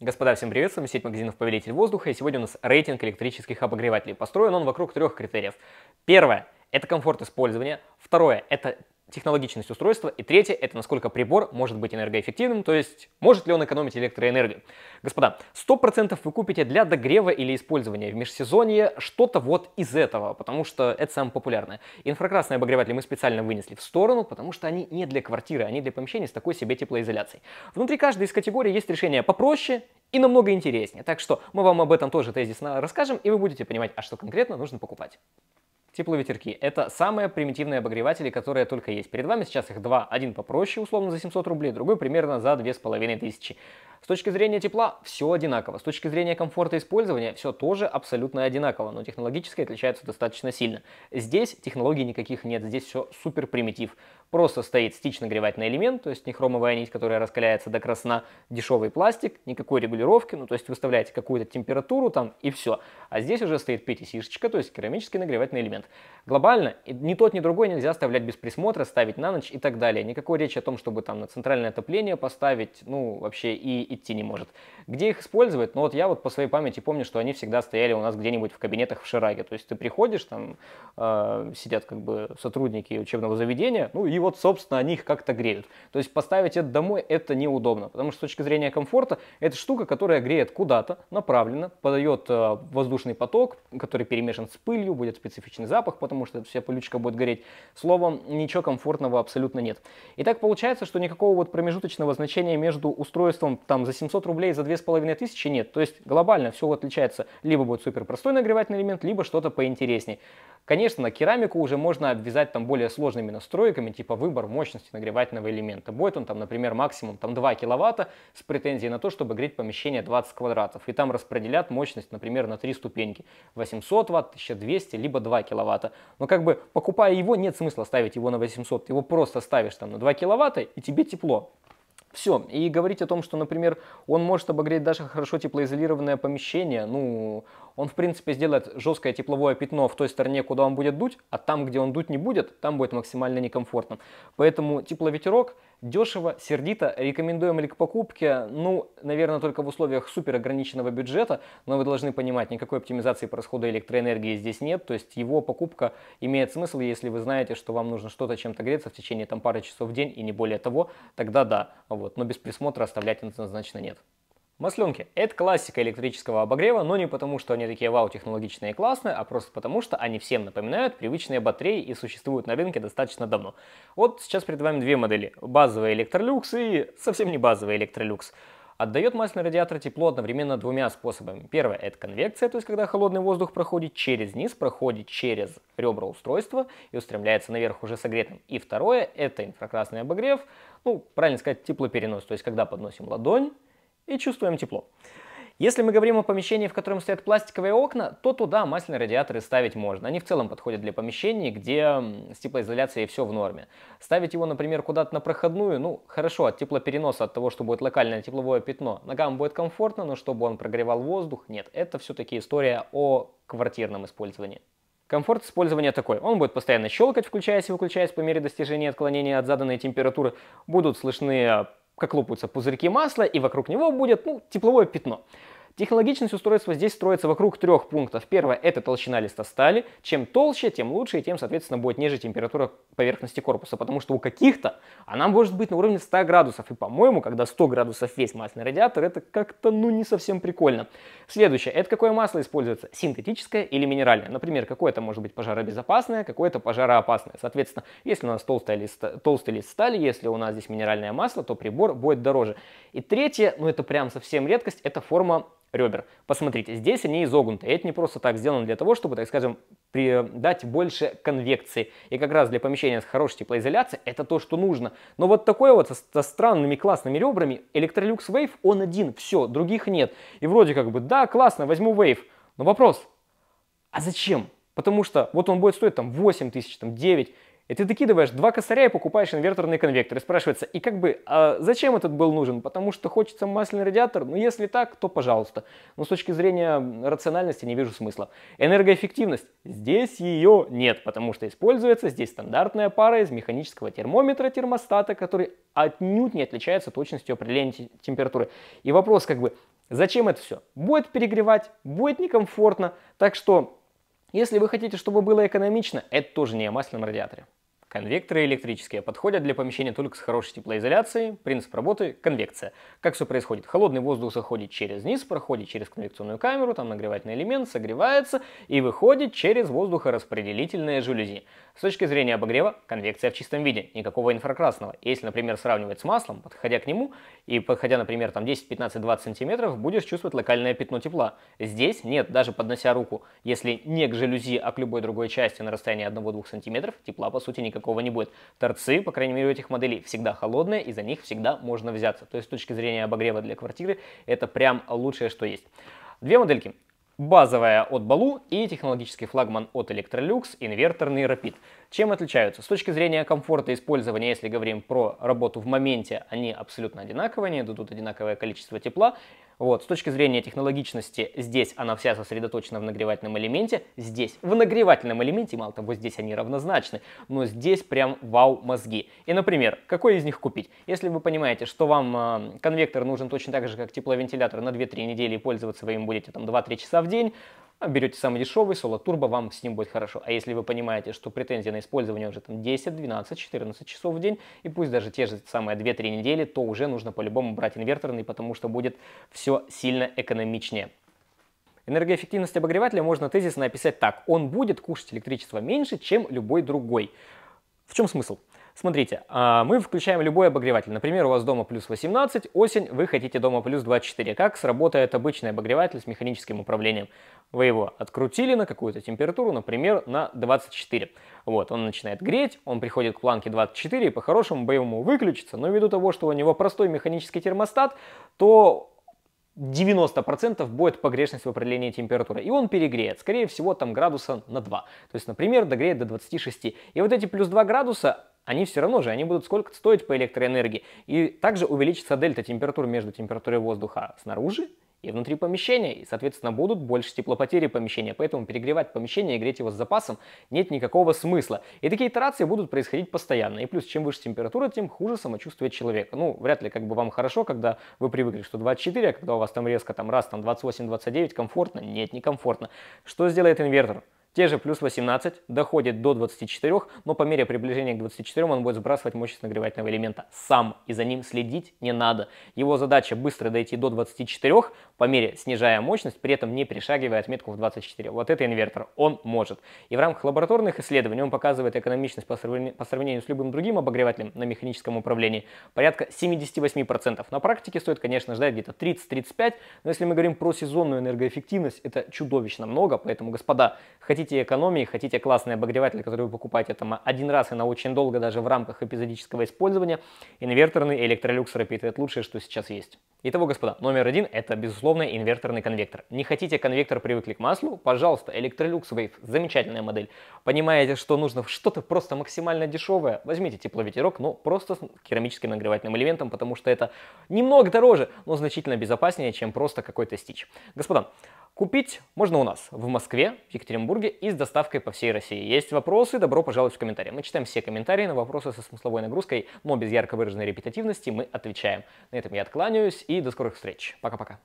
Господа, всем привет, с вами сеть магазинов «Повелитель воздуха», и сегодня у нас рейтинг электрических обогревателей. Построен он вокруг трех критериев. Первое – это комфорт использования. Второе – это технологичность устройства. И третье – это насколько прибор может быть энергоэффективным, то есть может ли он экономить электроэнергию. Господа, 100% вы купите для догрева или использования в межсезонье что-то вот из этого, потому что это самое популярное. Инфракрасные обогреватели мы специально вынесли в сторону, потому что они не для квартиры, они для помещений с такой себе теплоизоляцией. Внутри каждой из категорий есть решение попроще и намного интереснее. Так что мы вам об этом тоже тезисно расскажем, и вы будете понимать, а что конкретно нужно покупать тепловетерки. Это самые примитивные обогреватели, которые только есть. Перед вами сейчас их два. Один попроще, условно, за 700 рублей, другой примерно за 2500. С точки зрения тепла все одинаково. С точки зрения комфорта использования все тоже абсолютно одинаково, но технологически отличаются достаточно сильно. Здесь технологий никаких нет, здесь все супер примитив. Просто стоит стич нагревательный элемент, то есть не хромовая нить, которая раскаляется до красна, дешевый пластик, никакой регулировки, ну то есть выставляете какую-то температуру там и все. А здесь уже стоит PTC-шечка, то есть керамический нагревательный элемент. Глобально ни тот, ни другой нельзя оставлять без присмотра, ставить на ночь и так далее. Никакой речи о том, чтобы там на центральное отопление поставить, ну, вообще и идти не может. Где их использовать? Ну, вот я вот по своей памяти помню, что они всегда стояли у нас где-нибудь в кабинетах в Шираге. То есть ты приходишь, там э, сидят как бы сотрудники учебного заведения, ну, и вот, собственно, они их как-то греют. То есть поставить это домой – это неудобно, потому что с точки зрения комфорта это штука, которая греет куда-то направленно, подает э, воздушный поток, который перемешан с пылью, будет специфичный запах, запах, потому что вся пылючка будет гореть. Словом, ничего комфортного абсолютно нет. И так получается, что никакого вот промежуточного значения между устройством там за 700 рублей и за 2500 нет. То есть глобально все отличается. Либо будет супер простой нагревательный элемент, либо что-то поинтереснее. Конечно, на керамику уже можно обвязать там более сложными настройками, типа выбор мощности нагревательного элемента. Будет он там, например, максимум там 2 киловатта с претензией на то, чтобы греть помещение 20 квадратов. И там распределят мощность, например, на три ступеньки. 800 ватт, 1200, либо 2 киловатта киловатта. Но как бы покупая его, нет смысла ставить его на 800. Его просто ставишь там на 2 киловатта, и тебе тепло. Все. И говорить о том, что, например, он может обогреть даже хорошо теплоизолированное помещение, ну, он, в принципе, сделает жесткое тепловое пятно в той стороне, куда он будет дуть, а там, где он дуть не будет, там будет максимально некомфортно. Поэтому тепловетерок – Дешево, сердито, рекомендуем ли к покупке? Ну, наверное, только в условиях супер ограниченного бюджета, но вы должны понимать, никакой оптимизации по расходу электроэнергии здесь нет, то есть его покупка имеет смысл, если вы знаете, что вам нужно что-то чем-то греться в течение там пары часов в день и не более того, тогда да, вот, но без присмотра оставлять назначено нет. Масленки – это классика электрического обогрева, но не потому, что они такие вау, технологичные и классные, а просто потому, что они всем напоминают привычные батареи и существуют на рынке достаточно давно. Вот сейчас перед вами две модели – базовый Электролюкс и совсем не базовый Электролюкс. Отдает масляный радиатор тепло одновременно двумя способами. Первое – это конвекция, то есть когда холодный воздух проходит через низ, проходит через ребра устройства и устремляется наверх уже согретым. И второе – это инфракрасный обогрев, ну, правильно сказать, теплоперенос, то есть когда подносим ладонь, и чувствуем тепло. Если мы говорим о помещении, в котором стоят пластиковые окна, то туда масляные радиаторы ставить можно. Они в целом подходят для помещений, где с теплоизоляцией все в норме. Ставить его, например, куда-то на проходную, ну, хорошо, от теплопереноса, от того, что будет локальное тепловое пятно. Ногам будет комфортно, но чтобы он прогревал воздух, нет. Это все-таки история о квартирном использовании. Комфорт использования такой. Он будет постоянно щелкать, включаясь и выключаясь по мере достижения отклонения от заданной температуры. Будут слышны как лопаются пузырьки масла, и вокруг него будет ну, тепловое пятно. Технологичность устройства здесь строится вокруг трех пунктов. Первое – это толщина листа стали. Чем толще, тем лучше, и тем, соответственно, будет ниже температура поверхности корпуса, потому что у каких-то она может быть на уровне 100 градусов. И, по-моему, когда 100 градусов весь масляный радиатор, это как-то, ну, не совсем прикольно. Следующее – это какое масло используется, синтетическое или минеральное. Например, какое-то может быть пожаробезопасное, какое-то пожароопасное. Соответственно, если у нас толстый лист, толстый лист стали, если у нас здесь минеральное масло, то прибор будет дороже. И третье, ну это прям совсем редкость, это форма ребер. Посмотрите, здесь они изогнуты. Это не просто так сделано для того, чтобы, так скажем, придать больше конвекции. И как раз для помещения с хорошей теплоизоляцией это то, что нужно. Но вот такое вот со, со странными классными ребрами Electrolux Wave, он один, все, других нет. И вроде как бы, да, классно, возьму Wave. Но вопрос, а зачем? Потому что вот он будет стоить там 8 тысяч, там 9, и ты докидываешь два косаря и покупаешь инверторный конвектор. И спрашивается, и как бы, а зачем этот был нужен? Потому что хочется масляный радиатор? Ну, если так, то пожалуйста. Но с точки зрения рациональности не вижу смысла. Энергоэффективность. Здесь ее нет, потому что используется здесь стандартная пара из механического термометра термостата, который отнюдь не отличается точностью определения температуры. И вопрос как бы, зачем это все? Будет перегревать, будет некомфортно. Так что, если вы хотите, чтобы было экономично, это тоже не о масляном радиаторе. Конвекторы электрические подходят для помещения только с хорошей теплоизоляцией. Принцип работы – конвекция. Как все происходит? Холодный воздух заходит через низ, проходит через конвекционную камеру, там нагревательный элемент, согревается и выходит через воздухораспределительные жалюзи. С точки зрения обогрева, конвекция в чистом виде, никакого инфракрасного. Если, например, сравнивать с маслом, подходя к нему и подходя, например, там 10, 15, 20 сантиметров, будешь чувствовать локальное пятно тепла. Здесь нет, даже поднося руку, если не к жалюзи, а к любой другой части на расстоянии 1-2 сантиметров, тепла по сути никакого такого не будет. Торцы, по крайней мере, у этих моделей всегда холодные, и за них всегда можно взяться. То есть с точки зрения обогрева для квартиры это прям лучшее, что есть. Две модельки. Базовая от Балу и технологический флагман от Electrolux, инверторный Rapid. Чем отличаются? С точки зрения комфорта использования, если говорим про работу в моменте, они абсолютно одинаковые, они дадут одинаковое количество тепла. Вот, с точки зрения технологичности, здесь она вся сосредоточена в нагревательном элементе, здесь в нагревательном элементе, мало того, здесь они равнозначны, но здесь прям вау мозги. И, например, какой из них купить? Если вы понимаете, что вам э, конвектор нужен точно так же, как тепловентилятор на 2-3 недели и пользоваться вы им будете там 2-3 часа в день, берете самый дешевый, Solar Turbo, вам с ним будет хорошо. А если вы понимаете, что претензии на использование уже там 10, 12, 14 часов в день, и пусть даже те же самые 2-3 недели, то уже нужно по-любому брать инверторный, потому что будет все сильно экономичнее. Энергоэффективность обогревателя можно тезисно описать так. Он будет кушать электричество меньше, чем любой другой. В чем смысл? Смотрите, а, мы включаем любой обогреватель. Например, у вас дома плюс 18, осень, вы хотите дома плюс 24. Как сработает обычный обогреватель с механическим управлением? Вы его открутили на какую-то температуру, например, на 24. Вот, он начинает греть, он приходит к планке 24 и по-хорошему боевому выключится, но ввиду того, что у него простой механический термостат, то 90% будет погрешность в определении температуры. И он перегреет, скорее всего, там градуса на 2. То есть, например, догреет до 26. И вот эти плюс 2 градуса, они все равно же, они будут сколько-то стоить по электроэнергии. И также увеличится дельта температур между температурой воздуха снаружи и внутри помещения, и, соответственно, будут больше теплопотери помещения, поэтому перегревать помещение и греть его с запасом нет никакого смысла. И такие итерации будут происходить постоянно. И плюс, чем выше температура, тем хуже самочувствие человека. Ну, вряд ли как бы вам хорошо, когда вы привыкли, что 24, а когда у вас там резко там раз, там 28-29, комфортно? Нет, некомфортно. Что сделает инвертор? Те же плюс 18 доходит до 24, но по мере приближения к 24 он будет сбрасывать мощность нагревательного элемента сам, и за ним следить не надо. Его задача быстро дойти до 24, по мере снижая мощность, при этом не перешагивая отметку в 24. Вот это инвертор, он может. И в рамках лабораторных исследований он показывает экономичность по сравнению, по сравнению с любым другим обогревателем на механическом управлении порядка 78%. На практике стоит, конечно, ждать где-то 30-35, но если мы говорим про сезонную энергоэффективность, это чудовищно много, поэтому, господа, хотите хотите экономии, хотите классный обогреватель, который вы покупаете там один раз и на очень долго даже в рамках эпизодического использования, инверторный Electrolux Rapid – это лучшее, что сейчас есть. Итого, господа, номер один – это, безусловно, инверторный конвектор. Не хотите конвектор привыкли к маслу? Пожалуйста, Electrolux Wave – замечательная модель. Понимаете, что нужно что-то просто максимально дешевое? Возьмите тепловетерок, но просто с керамическим нагревательным элементом, потому что это немного дороже, но значительно безопаснее, чем просто какой-то стич. Господа, Купить можно у нас в Москве, в Екатеринбурге и с доставкой по всей России. Есть вопросы, добро пожаловать в комментарии. Мы читаем все комментарии на вопросы со смысловой нагрузкой, но без ярко выраженной репетитивности мы отвечаем. На этом я откланяюсь и до скорых встреч. Пока-пока.